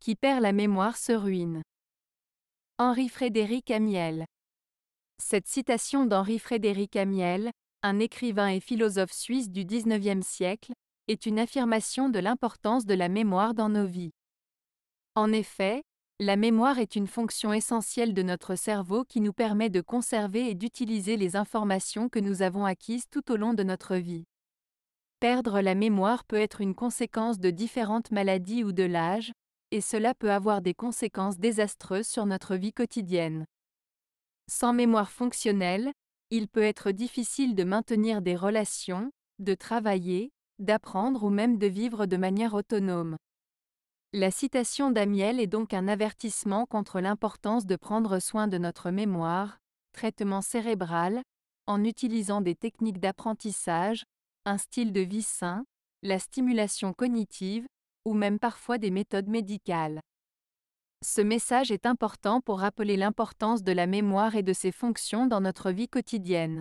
qui perd la mémoire se ruine. Henri-Frédéric Amiel Cette citation d'Henri-Frédéric Amiel, un écrivain et philosophe suisse du XIXe siècle, est une affirmation de l'importance de la mémoire dans nos vies. En effet, la mémoire est une fonction essentielle de notre cerveau qui nous permet de conserver et d'utiliser les informations que nous avons acquises tout au long de notre vie. Perdre la mémoire peut être une conséquence de différentes maladies ou de l'âge, et cela peut avoir des conséquences désastreuses sur notre vie quotidienne. Sans mémoire fonctionnelle, il peut être difficile de maintenir des relations, de travailler, d'apprendre ou même de vivre de manière autonome. La citation d'Amiel est donc un avertissement contre l'importance de prendre soin de notre mémoire, traitement cérébral, en utilisant des techniques d'apprentissage, un style de vie sain, la stimulation cognitive, ou même parfois des méthodes médicales. Ce message est important pour rappeler l'importance de la mémoire et de ses fonctions dans notre vie quotidienne.